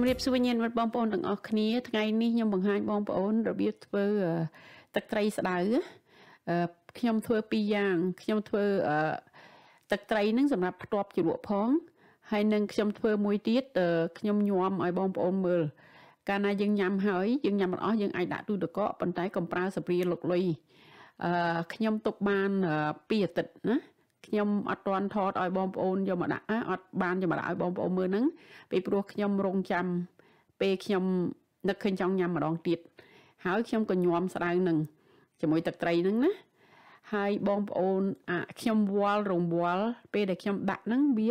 ជំរាបសួរញាតិមិត្តបងប្អូនទាំងអស់គ្នាថ្ងៃនេះខ្ញុំបង្ហាញបងប្អូនរបៀបធ្វើទឹកត្រីស្តៅខ្ញុំធ្វើពីរយ៉ាងខ្ញុំធ្វើទឹកត្រីនឹងសម្រាប់ផ្ទាប់ជ្រក់ផង ហើយនឹងខ្ញុំធ្វើមួយទៀតខ្ញុំញោមឲ្យបងប្អូនមើលកាលណាយើងញ៉ាំហើយយើងញ៉ាំមិនអស់យើងអាចដាក់ទូទឹកកកប៉ុន្តែកុំប្រើស្ព្រាលុកលុយអឺខ្ញុំទុកបាន2អាទិត្យណាខ្ញុំអត់ទាន់ថតឲ្យបងប្អូនយកមកដាក់អត់បានយកមកដាក់ឲ្យបងប្អូនមើលហ្នឹងពីព្រោះខ្ញុំរងចាំពេលខ្ញុំនឹកឃើញចង់ញ៉ាំម្ដងទៀតហើយខ្ញុំក៏ញោមស្ដៅនឹងជាមួយទឹកត្រីហ្នឹងណាហើយបងប្អូនអាខ្ញុំវល់រង្វល់ពេលដែលខ្ញុំដាក់ហ្នឹងវា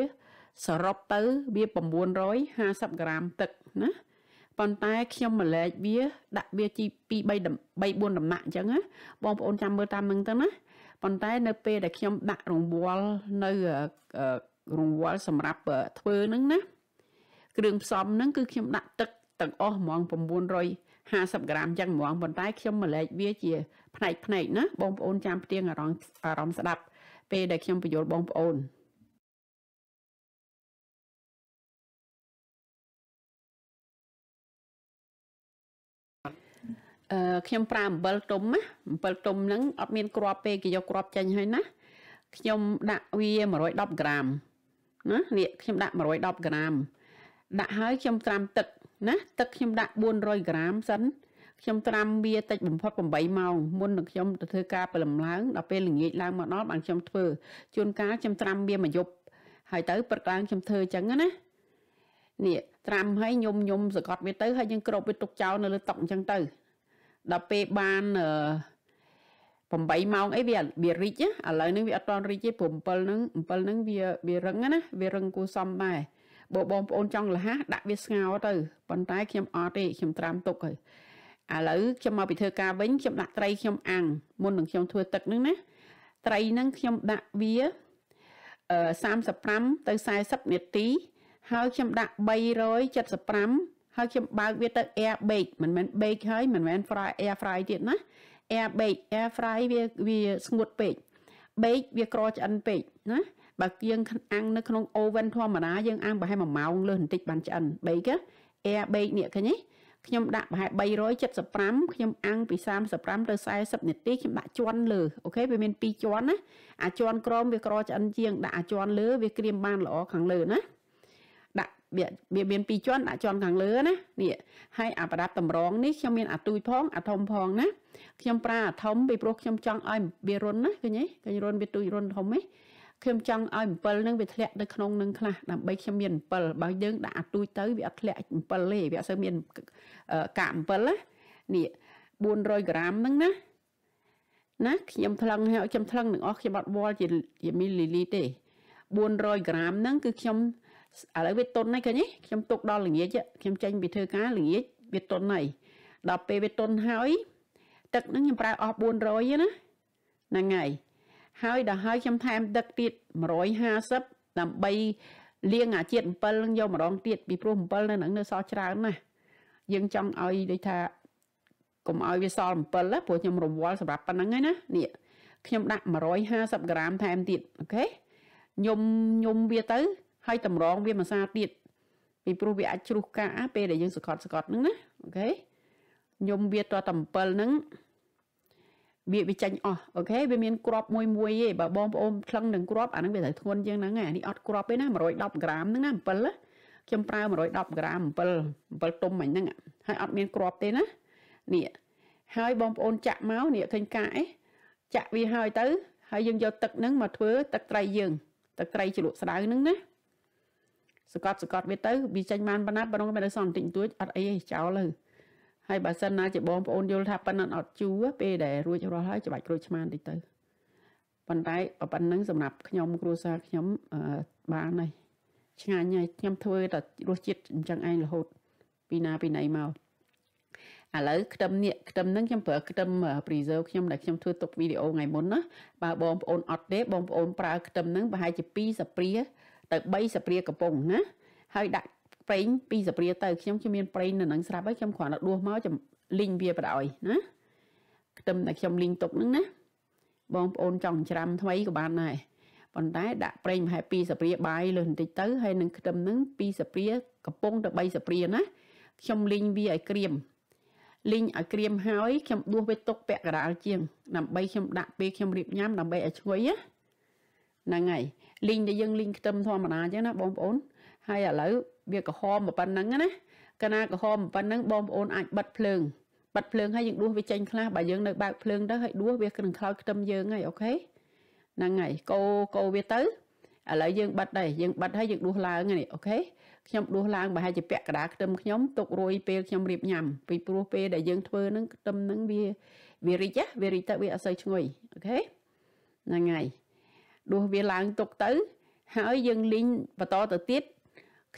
សរុបទៅវា950ក្រាមទឹកណាប៉ុន្តែខ្ញុំម្លែកវា ដាក់វាជី2 3 3 4ដំណាក់អញ្ចឹងណាបងប្អូនចាំមើលតាមនឹង ទៅណាប៉ុន្តែនៅ ពេលដែលខ្ញុំដាក់រង្វាល់នៅរង្វាល់សម្រាប់ធ្វើហ្នឹងណាគ្រឿងផ្សំហ្នឹងគឺខ្ញុំដាក់ទឹកទាំងអស់ហ្មង950ក្រាមចឹងហ្មងប៉ុន្តែ ខ្ញុំមកលែកវាជាផ្នែកផ្នែកណាបងប្អូន ចាំផ្ទៀងអារម្មណ៍អារម្មណ៍ស្ដាប់ពេលដែលខ្ញុំបញ្យល់បងប្អូនខ្ញុំប្រើអំបិលទុំណាអំបិលទុំហ្នឹងអត់មានគ្រាប់ទេគេយកគ្រាប់ចេញហើយណាខ្ញុំដាក់វា110ក្រាមណានេះខ្ញុំដាក់110ក្រាមដាក់ហើយខ្ញុំត្រាំទឹកណាទឹកខ្ញុំដាក់400ក្រាមសិន ខ្ញុំត្រាំវាតិចបំផុត8ម៉ោងមុននឹងខ្ញុំទៅធ្វើការព្រលឹមឡើងដល់ពេលល្ងាចឡើងមកដល់បានខ្ញុំធ្វើជួនកាលខ្ញុំត្រាំវាមួយយប់ហើយទៅព្រឹកឡើងខ្ញុំធ្វើអញ្ចឹងណានេះត្រាំហើយញុំញុំសកត់វាទៅហើយយើងគ្របវាទុកចោលនៅលើតុអញ្ចឹងទៅដល់ពេលបាន8ម៉ោងអីវាវារីចឥឡូវហ្នឹងវាអត់តន់រីចទេព្រោះ7ហ្នឹង7ហ្នឹងវាវារឹងណាវារឹងគួសមដែរបើបងប្អូនចង់លះដាក់វាស្ងោទៅប៉ុន្តែខ្ញុំអត់ទេខ្ញុំត្រាំទុកហើយឥឡូវខ្ញុំមកពីធ្វើការវិញខ្ញុំដាក់ត្រីខ្ញុំអាំងមុននឹងខ្ញុំធ្វើទឹកហ្នឹងណាត្រីហ្នឹងខ្ញុំដាក់វា35ទៅ40នាទីហើយខ្ញុំដាក់375ហើយខ្ញុំបើកវាទៅ air bake មិនមែន bake ហើយមិនមែន fry air fry ទៀតណា air bake air fry វាវាស្ងួតពេក bake វាក្រឆ្អិនពេកណាបើយើងអាំងនៅក្នុង oven ធម្មតាយើងអាំងប្រហែល1ម៉ោងលើសបន្តិចបានឆ្អិន bake air bake នេះឃើញទេខ្ញុំដាក់ប្រហែល375ខ្ញុំអាំងពី35ទៅ40នាទីខ្ញុំដាក់ជាន់លើអូខេវាមាន2ជាន់ណាអាជាន់ក្រោមវាក្រឆ្អិនជាងដាក់អាជាន់លើវាក្រៀមបានល្អខាងលើណាបៀបមានពីរជាន់ដាក់ជាន់ខាងលើណានេះហើយអាប្រដាប់តម្រងនេះខ្ញុំមានអាទូចផងអាធំផងណាខ្ញុំប្រើអាធំពីព្រោះខ្ញុំចង់ឲ្យវារុនណាឃើញទេឃើញរុនវាទូចរុនធំទេខ្ញុំចង់ឲ្យ7នឹងវាធ្លាក់នៅក្នុងនឹងខ្លះដើម្បីខ្ញុំមាន7បើយើងដាក់អាទូចទៅវាអត់ធ្លាក់7ទេវាអត់សូវមានកាក7ណានេះ400ក្រាមហ្នឹងណាណាខ្ញុំថ្លឹងហើយខ្ញុំថ្លឹងទាំងអស់ខ្ញុំអត់វល់ជាមីលីលីទេ400ក្រាមហ្នឹងគឺខ្ញុំឥឡូវវាទុនហើយឃើញទេខ្ញុំទុកដល់ល្ងាចខ្ញុំចេញពីធ្វើការល្ងាចវាទុនហើយដល់ពេលវាទុនហើយទឹកហ្នឹងខ្ញុំប្រើអស់400ណាហ្នឹងហើយហើយដល់ហើយខ្ញុំថែមទឹកទៀត150ដើម្បីលាងអាជាតិ7នឹងយកម្ដងទៀតពីព្រោះ7នៅហ្នឹងនៅសល់ច្រើនណាស់យើងចង់ឲ្យដូចថាកុំឲ្យវាសល់7ព្រោះខ្ញុំរវល់សម្រាប់ប៉ុណ្្នឹងហើយណានេះខ្ញុំដាក់150ក្រាមថែមទៀតអូខេញុំញុំវាទៅហើយតម្រងវាមិនសាទៀតពីព្រោះវាអាចជ្រុះកាពេលដែលយើងសកត់សកត់ហ្នឹងណាអូខេញុំវាតត7ហ្នឹងវាវាចាញ់អស់អូខេវាមានក្របមួយមួយទេបើបងប្អូនខ្លឹងនឹងក្របអាហ្នឹងវាត្រូវធ្ងន់ជាងហ្នឹងអានេះអត់ក្របទេណា110ក្រាមហ្នឹងណា7ណាខ្ញុំប្រើ110ក្រាម7 7ទុំហ្នឹងហើយអត់មានក្របទេណានេះហើយបងប្អូនចាក់មកនេះឃើញកាអីចាក់វាហើយទៅហើយយើងយកទឹកហ្នឹងមកធ្វើទឹកត្រីយើងទឹកត្រីជ្រលក់ស្ដៅហ្នឹងណាសកត់សកត់វាទៅវាចេញបានប៉ុណ្ណាប៉ុណ្ណឹងមិនដឹងសន្តិចទួចអត់អីទេចោលទៅហើយបើសិនណាជាបងប្អូនយល់ថាប៉ុណ្ណឹងអត់ជឿពេលដែលរួចរាល់ហើយច្បាច់ក្រូចឆ្មាតិចទៅប៉ុន្តែប៉ុណ្ណឹងសម្រាប់ខ្ញុំគ្រួសារខ្ញុំបានហើយឆ្ងាញ់ហើយខ្ញុំធ្វើតែរសជាតិអញ្ចឹងឯងរហូតពីណាពីណីមកឥឡូវខ្ទឹមនេះខ្ទឹមហ្នឹងខ្ញុំប្រើខ្ទឹម preserve ខ្ញុំដែលខ្ញុំធ្វើទុកវីដេអូថ្ងៃមុនណាបើបងប្អូនអត់ទេបងប្អូនប្រើខ្ទឹមហ្នឹងប្រហែលជា2ស្ព្រាទៅ3សព្រាកំប៉ុងណាហើយដាក់ប្រេង2សព្រាទៅខ្ញុំគឺមានប្រេងនៅនឹងស្រាប់ហើយខ្ញុំគ្រាន់តែដួសមកលីងវាបដ ாய் ណាខ្ទឹមតែខ្ញុំលីងទុកហ្នឹងណាបងប្អូនចង់ច្រាំថ្មីក៏បានដែរប៉ុន្តែដាក់ប្រេងប្រហែល2ស្លាបព្រាបាយលើបន្តិចទៅហើយនឹងខ្ទឹមនឹង2ស្លាបព្រាកំប៉ុងទៅ3ស្លាបព្រាណាខ្ញុំលីងវាឲ្យក្រៀមលីងឲ្យក្រៀមហើយខ្ញុំដួសវាទុកពាក់កណ្ដាលជាងដើម្បីខ្ញុំដាក់ពេលខ្ញុំរៀបញ៉ាំ ដើម្បីឲ្យឈ្ងុយណាហ្នឹងហើយលីងដែលយើងលីងខ្ទឹមធម្មតាអញ្ចឹងណាបងប្អូនហើយឥឡូវវាក្រហមប៉ុណ្ណឹងណាកាលណាក្រហមប៉ុណ្ណឹងបងប្អូនអាចបិទភ្លើងបិទភ្លើងហើយយើងដួសវាចេញខ្លះបើយើង នៅបើកភ្លើងទៅហើយដួសវានឹងខ្លោចខ្ទឹមយើងហើយអូខេហ្នឹងហើយកូកូវាទៅឥឡូវយើងបិទដែរយើងបិទហើយយើងដួសឡើងនេះអូខេខ្ញុំដួសឡើងប្រហែលជាពាក់កដាខ្ទឹមខ្ញុំទុករួយពេលខ្ញុំរៀបញ៉ាំពីព្រោះពេលដែលយើងធ្វើហ្នឹងខ្ទឹមហ្នឹងវាវារីចណាវារីចទៅវាអត់សូវឈ្ងុយអូខេហ្នឹងហើយដួសវាឡើងទុកទៅ ហើយយើងលីងបន្តទៅទៀត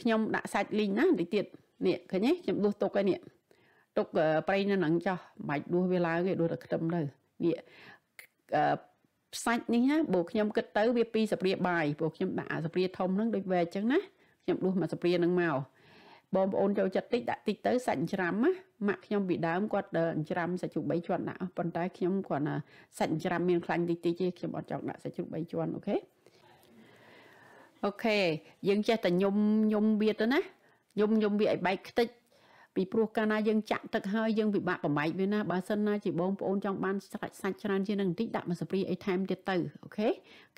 ខ្ញុំ ដាក់សាច់លីង ណាបន្តិចទៀតនេះឃើញទេខ្ញុំដួសទុកហើយនេះទុកប្រៃនៅនឹងចោះមិនបាច់ដួសវាឡើងទេដួសតែខ្ទឹមទៅនេះសាច់នេះណាបើខ្ញុំគិតទៅវាពីសព្រាបាយព្រោះខ្ញុំដាក់អាសព្រា ធំហ្នឹងដូចវែកអញ្ចឹងណាខ្ញុំដួសមកសព្រានឹងមកបងប្អូនចូលចិត្តតិចដាក់តិចទៅសាច់ច្រាំណាម៉ាក់ខ្ញុំពីដើមគាត់ច្រាំសាច់ជ្រូក3ជាន់ដាក់ប៉ុន្តែខ្ញុំគាត់ណាសាច់ច្រាំមានខ្លាញ់តិចតិចទេខ្ញុំអត់ចង់ដាក់សាច់ជ្រូក3ជាន់អូខេអូខេយើងចេះតែញុំញុំវាទៅណាញុំញុំវាឲ្យបែកខ្ទេចពីព្រោះកាលណាយើងចាក់ទឹកហើយយើងពិបាកបំបែកវាណាបើសិនណាជាបងប្អូនចង់បានសាច់សាច់ច្រើនជាងនឹងបន្តិចដាក់មកសព្រីអីថែមទៀតទៅអូខេ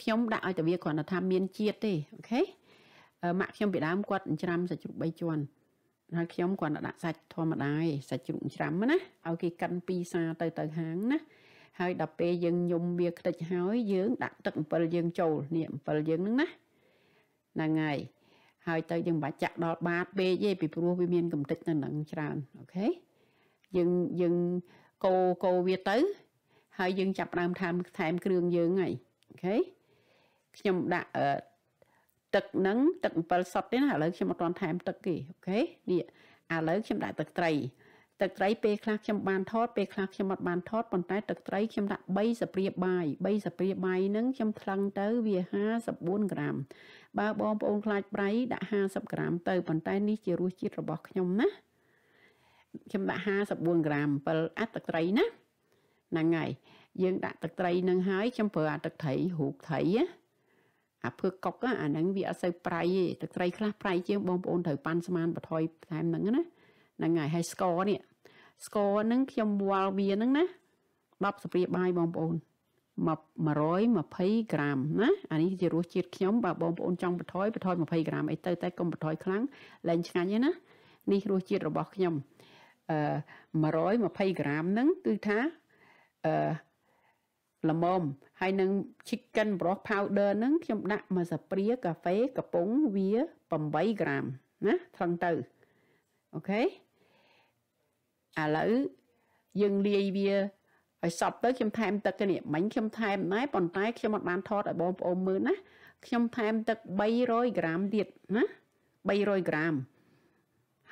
ខ្ញុំដាក់ឲ្យតែវាគ្រាន់តែថាមានជាតិទេអូខេម៉ាក់ខ្ញុំពីដើមគាត់ច្រាំសាច់ជ្រូក3ជាន់ហើយខ្ញុំគាត់ដាក់សាច់ធម្មតាឯងសាច់ជ្រូកច្រាំណាឲ្យគេកិនពីសាទៅទៅហាងណាហើយដល់ពេលយើងញុំវាខ្ទេចហើយយើងដាក់ទឹកអំពិលយើងចូលនេះអំពិលយើងហ្នឹងណាហ្នឹងហើយហើយទៅយើងបាច់ចាក់ដល់បាតពេកទេពីព្រោះវាមានកំតិចនៅនឹងច្រើនអូខេយើងយើងកូកូវាទៅហើយយើងចាប់ដើមថែមថែមគ្រឿងយើងហើយអូខេខ្ញុំដាក់ទឹកហ្នឹងទឹក7សតទេណាឥឡូវខ្ញុំអត់ទាន់ថែមទឹកទេអូខេនេះឥឡូវខ្ញុំដាក់ទឹកត្រីទឹកត្រីពេលខ្លះខ្ញុំបានថតពេលខ្លះខ្ញុំអត់បានថតប៉ុន្តែទឹកត្រីខ្ញុំដាក់3ស្ព្រាបាយ3ស្ព្រាបាយហ្នឹងខ្ញុំថ្លឹងទៅវា54ក្រាមបើបងប្អូនខ្លាចប្រៃដាក់50ក្រាមទៅប៉ុន្តែនេះជារសជាតិរបស់ខ្ញុំណាខ្ញុំដាក់54ក្រាម7អាទឹកត្រីណាហ្នឹងហើយយើងដាក់ទឹកត្រីនឹងហើយខ្ញុំប្រើអាទឹកត្រីរូបត្រីណាអាភើកុកអាហ្នឹងវាអត់សូវប្រៃទេទឹកត្រីខ្លះប្រៃជាងបងប្អូនត្រូវប៉ាន់ស្មានបន្ថយបន្ថែមហ្នឹងណាហ្នឹងហើយហើយស្ករនេះស្ករហ្នឹងខ្ញុំវាល់វាហ្នឹងណា10ស្ព្រាបាយបងប្អូន120ក្រាមណាអានេះជារសជាតិខ្ញុំបើបងប្អូនចង់បន្ថយបន្ថយ20ក្រាមអីទៅតែកុំបន្ថយខ្លាំងលែងឆ្ងាញ់ទេណានេះរសជាតិរបស់ខ្ញុំអឺ120ក្រាមហ្នឹងគឺថាអឺល្មមហើយនឹង chicken broth powder ហ្នឹងខ្ញុំដាក់មួយស្ព្រាកាហ្វេកំប៉ុងវា8ក្រាមណាថ្លឹងទៅអូខេឥឡូវយើងលាយវាឲ្យសពទៅខ្ញុំថែមទឹកនេះមិញខ្ញុំថែមដែរប៉ុន្តែខ្ញុំអត់បានថតឲ្យបងប្អូនមើលណាខ្ញុំថែមទឹក300ក្រាមទៀតណា300ក្រាម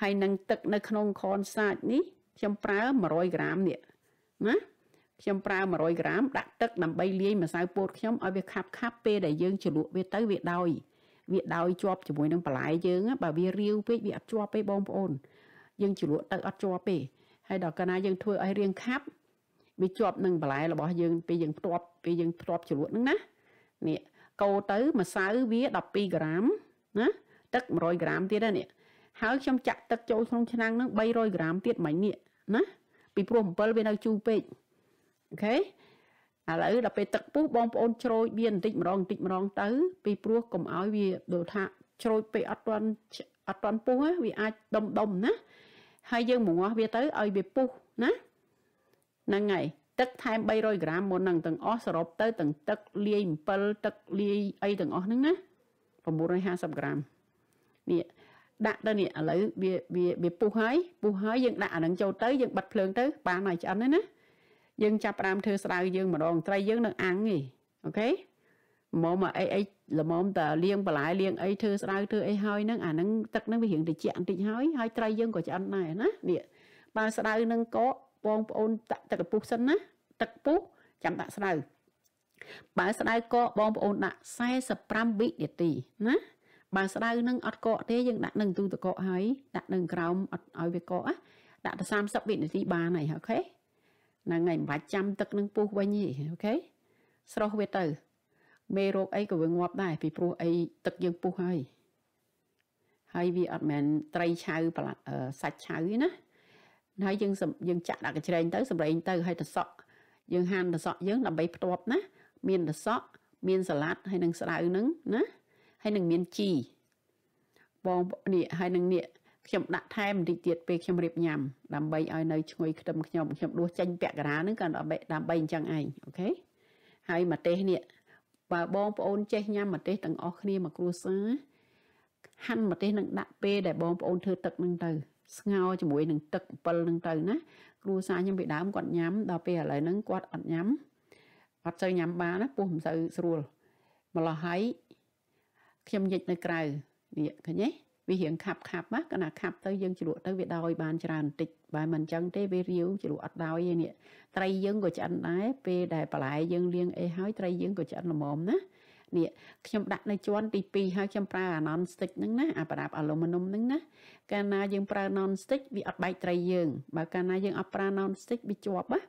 ហើយនឹង ទឹកនៅក្នុងខនសាច់នេះខ្ញុំប្រើ100ក្រាមនេះណាខ្ញុំប្រើ100ក្រាមដាក់ទឹកដើម្បីលាយម្សៅពោតខ្ញុំឲ្យវាខាប់ខាប់ពេលដែលយើងជ្រលក់វាទៅវាដោយវាដោយជាប់ជាមួយនឹងបន្លែយើងបើវារាវពេកវាអត់ជាប់ទេបងប្អូនយើងជ្រលក់ទៅអត់ជាប់ទេហើយដល់កាលណាយើងធ្វើឲ្យរៀងខាប់វាជាប់នឹងបន្លែរបស់យើងពេលយើងផ្ទាប់ពេលយើងផ្ទាប់ជ្រលក់ហ្នឹងណានេះកោទៅម្សៅវា12ក្រាមណាទឹក100ក្រាមទៀតណានេះហើយខ្ញុំចាក់ទឹកចូលក្នុងឆ្នាំងហ្នឹង300ក្រាមទៀតមិញនេះណាពីព្រោះអំពិលវានៅជូរពេកអូខេឥឡូវដល់ពេលទឹកពុះបងប្អូនជ្រោយវាបន្តិចម្ដងបន្តិចម្ដងទៅ ពីព្រោះកុំឲ្យវាដូចថាជ្រោយពេកអត់ទាន់អត់ទាន់ពុះវាអាចដុំដុំណាហើយយើងមកងាស់វាទៅឲ្យវាពុះណាហ្នឹងហើយទឹកថែម300ក្រាមមុននឹងទាំងអស់សរុបទៅទាំងទឹកលាយ7ទឹកលាយអីទាំងអស់ហ្នឹងណា950ក្រាមនេះដាក់ទៅនេះឥឡូវវាវាពុះហើយពុះហើយយើងដាក់អានឹងចូលទៅយើងបិទភ្លើងទៅបានហើយឆ្អិនហើយណាយើងចាប់ផ្ដើមធ្វើស្ដៅយើងម្ដងត្រីយើងនឹងអាំងឯងអូខេមុំអីអីល្មមតលៀងបន្លែលៀងអីធ្វើស្ដៅធ្វើអីហើយនឹងអានឹងទឹកនឹងវារៀងតិចបន្តិចហើយហើយត្រីយើងក៏ឆ្អិនដែរណានេះបើស្ដៅនឹងកកបងប្អូនដាក់ទឹកកពុះសិនណាទឹកពុះចាំដាក់ស្ដៅបើស្ដៅកកបងប្អូនដាក់45វិនាទីណាបើស្ដៅនឹងអត់កកទេយើងដាក់នឹងទូទឹកកកហើយដាក់នឹងក្រោមអត់ឲ្យវាកកណាដាក់ទៅ30វិនាទីបានហើយអូខេហ្នឹងហើយមិនបាច់ចាំទឹកនឹងពុះវិញទេអូខេស្រោះវាទៅមេរោគអីក៏វាងាប់ដែរពីព្រោះអីទឹកយើងពុះហើយហើយវាអត់មែនត្រីឆៅប្រឡាក់សាច់ឆៅទេណាហើយយើងយើងចាក់ដាក់កញ្ច្រែងទៅសម្រេងទៅហើយទៅសក់យើងហាន់ទៅសក់យើងដើម្បីផ្ទាប់ណាមានទៅសក់ មានសាឡាត់ហើយនឹងស្ដៅនឹងណាហើយនឹងមានជីបងនេះហើយនឹងនេះខ្ញុំដាក់ថែមបន្តិចទៀតពេលខ្ញុំរៀបញ៉ាំដើម្បីឲ្យនៅឈ្ងុយខ្ទឹមខ្ញុំខ្ញុំដួសចេញពាក់ការ៉ាហ្នឹងក៏ដើម្បីអញ្ចឹងឯងអូខេហើយម្ទេសនេះបើបងប្អូនចេះញ៉ាំម្ទេសទាំងអស់គ្នាមកគ្រួសារហាន់ម្ទេសនឹងដាក់ពេលដែលបងប្អូនធ្វើទឹកនឹងទៅ ស្ងោជាមួយនឹងទឹកអំពិលនឹងទៅណាគ្រួសារខ្ញុំពីដើមគាត់ញ៉ាំដល់ពេលឥឡូវហ្នឹងគាត់អត់ញ៉ាំអត់សូវញ៉ាំបានណាពោះមិនសូវស្រួលម្លោះហើយខ្ញុំញិចនៅក្រៅនេះឃើញទេវារៀងខាប់ខាប់ណាកណាខាប់ទៅយើងជ្រក់ទៅវាដោយបានច្រើនបន្តិចបើមិនអញ្ចឹងទេវារាវជ្រក់អត់ដោយឯនេះត្រីយើងក៏ឆ្អិនដែរពេលដែលបន្លែយើងលាងអីហើយ ត្រីយើងក៏ឆ្អិនល្មមណានេះខ្ញុំដាក់នៅជាន់ទី2ហើយខ្ញុំប្រើអា non stick ហ្នឹងណាអាប្រដាប់អាលូមីនុមហ្នឹងណាកាលណាយើងប្រើ non stick វាអត់បែកត្រីយើងបើកាលណាយើងអត់ប្រើ non stick វាជាប់ណា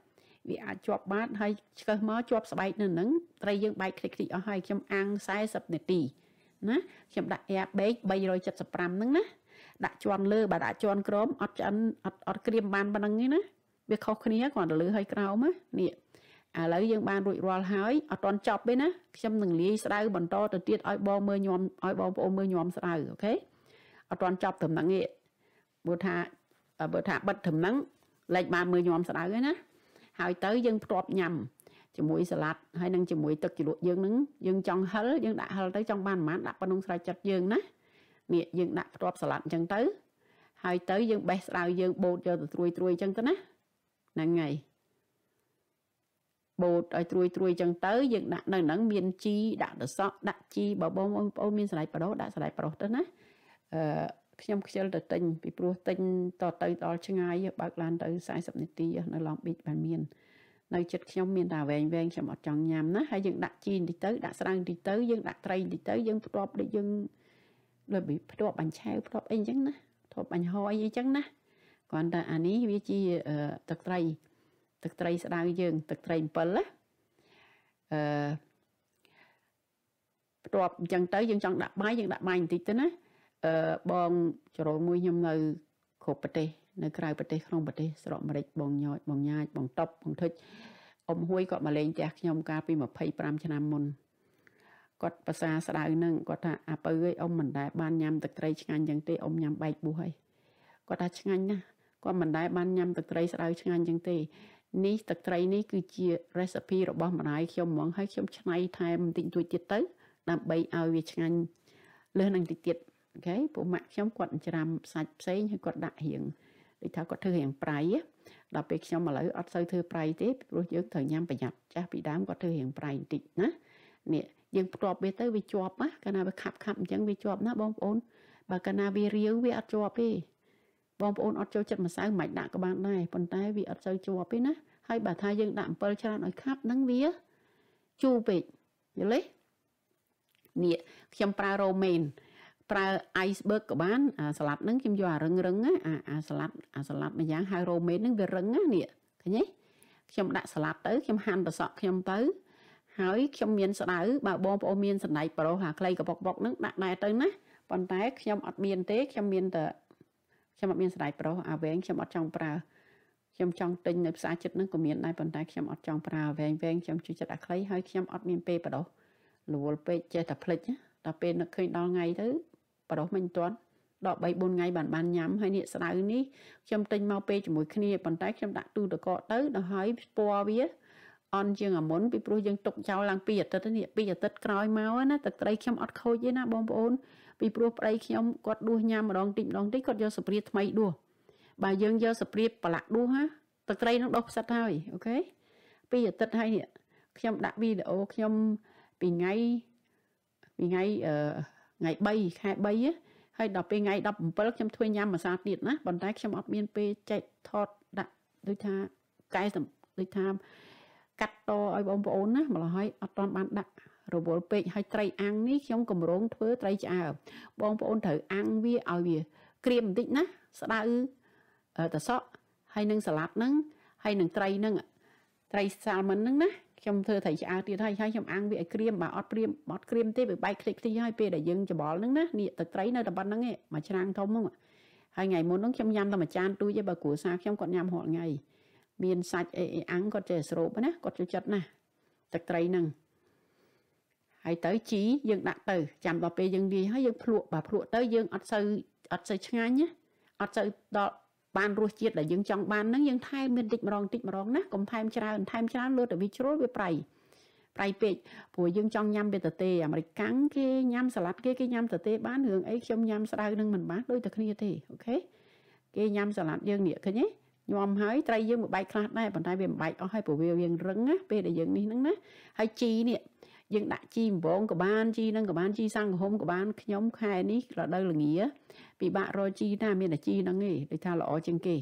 វាអាចជាប់បាតហើយឆ្កឹះមកជាប់ស្បែកនៅហ្នឹងត្រីយើងបែកខ្ទេចៗអស់ហើយខ្ញុំអាំង40នាទីណាខ្ញុំដាក់ air bake 375ហ្នឹងណាដាក់ជាន់លើបើដាក់ជាន់ក្រោមអត់ឆ្អិនអត់អត់ក្រៀមបានប៉ុណ្្នឹងទេណាវាខុសគ្នាគ្រាន់តែលើហើយក្រោមនេះឥឡូវយើងបានរួចរាល់ហើយអត់តន់ចប់ទេណាខ្ញុំនឹងលាយស្ដៅបន្តទៅទៀតឲ្យបងមើលញោមឲ្យបងប្អូនមើលញោមស្ដៅអូខេអត់តន់ចប់ត្រឹមហ្នឹងទេព្រោះថាបើថាបិទត្រឹមហ្នឹងលេចបានមើលញោមស្ដៅហើយណាហើយទៅយើងផ្ទាប់ញ៉ាំជាមួយសាឡាត់ហើយនឹងជាមួយទឹកជ្រក់យើងនឹងយើងចង់ហិលយើងដាក់ហិលទៅចង់បានប្រហែលដាក់ប៉ុណ្ណឹងស្រេចចិត្តយើងណានេះយើងដាក់ផ្ទាប់សាឡាត់អញ្ចឹងទៅហើយទៅយើងបេះស្ដៅយើងបូតយកទៅត្រួយត្រួយអញ្ចឹងទៅណាហ្នឹងហើយបូតឲ្យត្រួយត្រួយអញ្ចឹងទៅ យើងដាក់នៅហ្នឹងមានជីដាក់ទៅសក់ដាក់ជីបើបងប្អូនមានស្លាយបដោដាក់ស្លាយប្រុសទៅណាអឺខ្ញុំខ្ជិលទៅទិញពីព្រោះទិញតទៅដល់ឆ្ងាយបើកឡានទៅ40នាទីនៅឡងប៊ីចបានមាននៅចិត្តខ្ញុំមានតែវែងវែងខ្ញុំអត់ចង់ញ៉ាំណាហើយយើងដាក់ជីបន្តិចទៅដាក់ស្រាំងបន្តិចទៅយើងដាក់ត្រីបន្តិចទៅយើងផ្ទាប់ដូចយើងរបៀបផ្ទាប់បាញ់ឆៅផ្ទាប់អីអញ្ចឹងណាផ្ទាប់បាញ់ហយអីអញ្ចឹងណាគ្រាន់តែអានេះវាជាទឹកត្រីទឹកត្រីស្ដៅយើងទឹកត្រី7ណាអឺផ្ទាប់អញ្ចឹងទៅយើងចង់ដាក់បាយយើងដាក់បាយបន្តិចទៅណាអឺបងចរលមួយខ្ញុំនៅគ្រប់ប្រទេសនៅក្រៅប្រទេសក្នុងប្រទេសស្រុកអាមេរិកបងញោចបងញាច បងតុបបងធិចអ៊ំហួយគាត់មកលេងផ្ទះខ្ញុំកាលពី25ឆ្នាំមុនគាត់ប្រសាស្ដៅនឹងគាត់ថាអាពៅអើយអ៊ំមិនដែលបានញ៉ាំទឹកត្រីឆ្ងាញ់ចឹងទេអ៊ំញ៉ាំបែកបួសហើយគាត់ថាឆ្ងាញ់ណាស់គាត់មិនដែលបានញ៉ាំទឹកត្រីស្ដៅឆ្ងាញ់ចឹងទេ នេះទឹកត្រីនេះគឺជា recipe របស់ម្ដាយខ្ញុំហ្មងហើយខ្ញុំឆ្នៃថែមបន្តិចតួចទៀតទៅ ដើម្បីឲ្យវាឆ្ងាញ់លើសនឹងតិចទៀតអូខេពួកម៉ាក់ខ្ញុំគាត់ច្រាំសាច់ផ្សេងហើយគាត់ដាក់រៀងដូចថាគាត់ធ្វើរៀងប្រៃដល់ពេលខ្ញុំឥឡូវអត់សូវធ្វើប្រៃទេព្រោះយើងត្រូវញ៉ាំប្រយ័ត្នចាស់ពីដើមគាត់ធ្វើរៀងប្រៃបន្តិចណានេះយើងផ្ទាប់វាទៅវាជាប់ណាកាលណាវាខាប់ខាប់អញ្ចឹងវាជាប់ណាបងប្អូនបើកាលណាវារាវវាអត់ជាប់ទេបងប្អូនអត់ចូលចិត្តម្សៅមិនដាក់ក៏បានដែរប៉ុន្តែវាអត់សូវជាប់ទេណាហើយបើថាយើងដាក់អំពិលច្រើនឲ្យខាប់នឹងវាជូរពេកយល់ទេនេះខ្ញុំប្រើរ៉ូមែនប្រើ iceberg ក៏បានអាសាឡាត់ហ្នឹងខ្ញុំយកអារឹងរឹងអាអាសាឡាត់ អាសាឡាត់មួយយ៉ាងហៅ romaine ហ្នឹងវារឹងណានេះឃើញទេខ្ញុំដាក់សាឡាត់ទៅ ខ្ញុំហាន់ប្រសក់ខ្ញុំទៅហើយខ្ញុំមានស្ដៅបើបងប្អូនមានសណ្ដែកប្រុសអាក្លីកបុកបុកហ្នឹងដាក់ដែរទៅណាប៉ុន្តែខ្ញុំអត់មានទេខ្ញុំមានតែខ្ញុំអត់មានសណ្ដែកប្រុសអាវែងខ្ញុំអត់ចង់ប្រើខ្ញុំចង់ទិញនៅផ្សារចិត្តហ្នឹងក៏មានដែរប៉ុន្តែខ្ញុំអត់ចង់ប្រើវែងវែងខ្ញុំជួយចិត្តអាក្លីហើយខ្ញុំអត់មានពេលបដោះលវលពេកចេះតែភ្លេចដល់ពេលនឹកឃើញដល់ថ្ងៃទៅប្រុសមិនទាន់ដល់3 4ថ្ងៃបានបានញ៉ាំហើយនេះស្ដៅនេះខ្ញុំទិញមកពេលជាមួយគ្នាប៉ុន្តែខ្ញុំដាក់ទូទឹកកកទៅដល់ហើយស្ពណ៌វាអន់ជាងអាមុនពីព្រោះយើងទុកចោលឡើងពីអាទិត្យនេះពីអាទិត្យក្រោយមកណាទឹកត្រីខ្ញុំអត់ខូចទេណាបងប្អូនពីព្រោះប្តីខ្ញុំគាត់ដួសញ៉ាំម្ដងតិចម្ដងតិចគាត់យកសព្រាថ្មីដួសបើយើងយកសព្រាប្រឡាក់ដួសណាទឹកត្រីនឹងដុះផ្សិតហើយអូខេពីអាទិត្យហើយនេះខ្ញុំដាក់វីដេអូខ្ញុំពីថ្ងៃពីថ្ងៃអឺថ្ងៃ3ខែ3ហើយដល់ពេលថ្ងៃ17ខ្ញុំធ្វើញ៉ាំម្សាទៀតណាប៉ុន្តែខ្ញុំអត់មានពេលចែកថតដាក់ដូចថាកែដូចថា កាត់តឲ្យបងប្អូនណាម្ល៉េះហើយអត់ទាន់បាន ដាក់រវល់ពេកហើយត្រីអាំងនេះខ្ញុំកម្រងធ្វើត្រីឆ្អើបងប្អូនត្រូវអាំងវាឲ្យវាក្រៀមបន្តិចណាស្ដៅតសក់ហើយនឹងសាឡាត់ហ្នឹងហើយនឹងត្រីហ្នឹងត្រីសាល់មិនហ្នឹងណាខ្ញុំធ្វើត្រីឆ្អើទៀតហើយហើយខ្ញុំអាំងវាឲ្យក្រៀមបើអត់ព្រៀមអត់ក្រៀមទេវាបែកខ្ទេចខ្ទីហើយពេលដែលយើងច្បល់ហ្នឹងណានេះទឹកត្រីនៅតែប៉ុណ្្នឹងឯងមួយឆ្នាំធំហ្នឹងហើយថ្ងៃមុនហ្នឹងខ្ញុំញ៉ាំតែមួយចានទូចឯងបើគ្រួសារខ្ញុំគាត់ញ៉ាំរាល់ថ្ងៃ មានសាច់អីអីអាំងគាត់ចេះស្រូបណាគាត់ចូលចិត្តណាទឹកត្រីហ្នឹងហើយទៅជីយើងដាក់ទៅចាំដល់ពេលយើងលាយហើយយើងភ្លក់បើភ្លក់ទៅយើងអត់សូវអត់សូវឆ្ងាញ់ណាអត់សូវដល់បានរសជាតិដែលយើងចង់បានហ្នឹងយើងថែមមានតិចម្ដងតិចម្ដងណាកុំថែមច្រើនថែមច្រើនលើតែវាជ្រុលវាប្រៃប្រៃពេកព្រោះយើងចង់ញ៉ាំវាទៅទេអាមេរិកកាំងគេញ៉ាំសាឡាត់គេគេញ៉ាំទៅទេបានរឿងអីខ្ញុំញ៉ាំស្ដៅនឹងមិនបានដូចតែគ្នាទេអូខេគេញ៉ាំសាឡាត់យើងនេះឃើញទេញោមហើយ ត្រីយើងមួយបែកខ្លះដែរប៉ុន្តែវាមិនបែកអស់ហើយព្រោះវារៀងរឹងណាពេលដែលយើងនេះហ្នឹងណាហើយជីនេះយើងដាក់ជីដំបងក៏បានជីនឹងក៏បានជីសង្ឃុំក៏បានខ្ញុំខែនេះរដូវល្ងាពិបាករកជីណាមានតែជីហ្នឹងឯងដូចថាល្អជាងគេ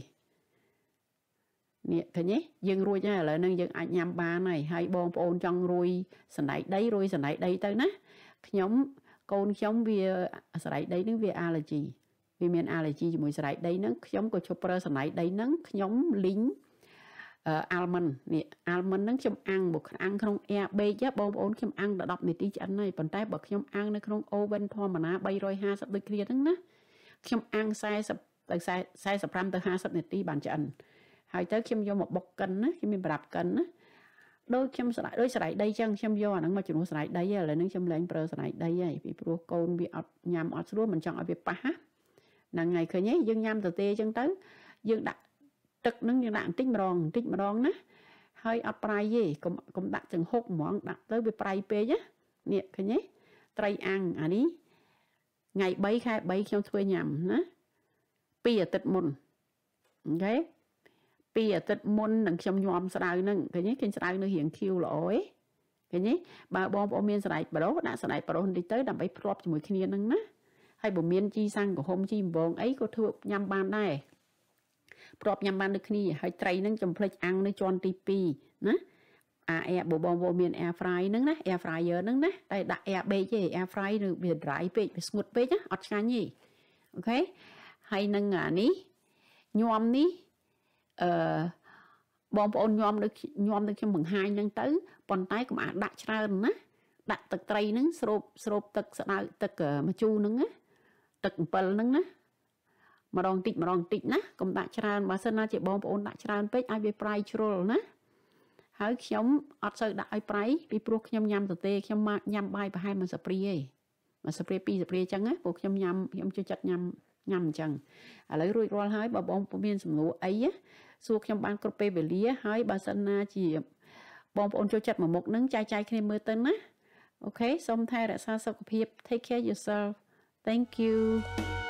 នេះឃើញទេយើងរួចហើយឥឡូវហ្នឹងយើងអាចញ៉ាំបានហើយហើយបងប្អូនចង់រួយសណ្ដែកដីរួយសណ្ដែកដីទៅណាខ្ញុំកូនខ្ញុំវាសណ្ដែកដីហ្នឹងវាអាឡែជីវាមាន អាឡែជីជាមួយសណ្ដែកដីហ្នឹងខ្ញុំក៏ឈប់ប្រើសណ្ដែកដីហ្នឹងខ្ញុំលីងអាល់ម៉ន់នេះអាល់ម៉ន់ហ្នឹងខ្ញុំអាំងមកអាំងក្នុង air bake បងប្អូនខ្ញុំអាំងដល់10នាទីឆ្អិន ហើយប៉ុន្តែបើខ្ញុំអាំងនៅក្នុង oven ធម្មតា350ដូចគ្នាហ្នឹងណាខ្ញុំអាំង40ទៅ45ទៅ50នាទីបានឆ្អិនហើយទៅខ្ញុំយកមកបុកកិនណាខ្ញុំមានប្រាប់កិនណាដូចខ្ញុំស្រ័យដូចស្រ័យដីចឹងខ្ញុំយកអាហ្នឹងមកជំនួសស្រ័យដីឥឡូវហ្នឹងខ្ញុំលែងប្រើស្រ័យដីហើយពីព្រោះកូនវាអត់ញ៉ាំអត់ស្រួលមិនចង់ឲ្យវាប៉ះហ្នឹងហើយឃើញទេយើងញ៉ាំទៅទេចឹងទៅយើងដាក់ទឹកនឹងយើងដាក់បន្តិចម្ដងបន្តិចម្ដងណាហើយអត់ប្រៃទេកុំកុំដាក់ចង្ហុកហ្មងដាក់ទៅវាប្រៃពេកណានេះឃើញទេត្រីអាំងអានេះថ្ងៃ3ខែ3ខ្ញុំធ្វើញ៉ាំណាពីអាទិត្យមុនអូខេពីអាទិត្យមុននឹងខ្ញុំញោមស្ដៅនឹងឃើញទេឃើញស្ដៅនៅរៀងឃីវល្អទេឃើញទេបើបងប្អូនមានស្ដៅប្រុសដាក់ស្ដៅប្រុសបន្តិចទៅដើម្បីភ្លាប់ជាមួយគ្នានឹងណាហើយបើមានជីសាំងក្រហមជីអំបងអីក៏ធ្វើញ៉ាំបានដែរព្រាប់ញ៉ាំបានដូចគ្នាហើយត្រីហ្នឹងចំភ្លេចអាំងនៅជាន់ទី2ណាអា air បបងវមាន air fry ហ្នឹងណា air fryer ហ្នឹងណាតែដាក់ air bake ទេ air fry ឬវា dry ពេកវាស្ងួតពេកណាអត់ឆ្ងាញ់ទេអូខេហើយនឹងអានេះញោមនេះអឺបងប្អូនញោមដូចញោមដូចខ្ញុំបង្ហាញហ្នឹងទៅប៉ុន្តែកុំអាចដាក់ច្រើនណាដាក់ទឹកត្រីហ្នឹងស្រូបស្រូបទឹកស្ដៅទឹកម្ជូរហ្នឹងណាទឹកអំពិលហ្នឹងណាម្ដងតិចម្ដងតិចណាកុំដាក់ច្រើនបើសិនណាជាបងប្អូនដាក់ច្រើនពេកអាចវាប្រៃជ្រុលណាហើយខ្ញុំអត់សូវដាក់ឲ្យប្រៃពីព្រោះខ្ញុំញ៉ាំទៅទេខ្ញុំញ៉ាំបាយប្រហែលមួយស្ព្រាឯងមួយស្ព្រាពីរស្ព្រាអញ្ចឹងណាពួកខ្ញុំញ៉ាំខ្ញុំចូលចិត្តញ៉ាំញ៉ាំអញ្ចឹងឥឡូវរួចរាល់ហើយបើបងមានសំណួរអីសួរខ្ញុំបានគ្រប់ពេលវេលា ហើយបើសិនណាជាបងប្អូនចូលចិត្តមួយមុខនឹងចែកចាយគ្នាមើលទៅណាអូខេសូមថែរក្សាសុខភាព Take care yourself Thank you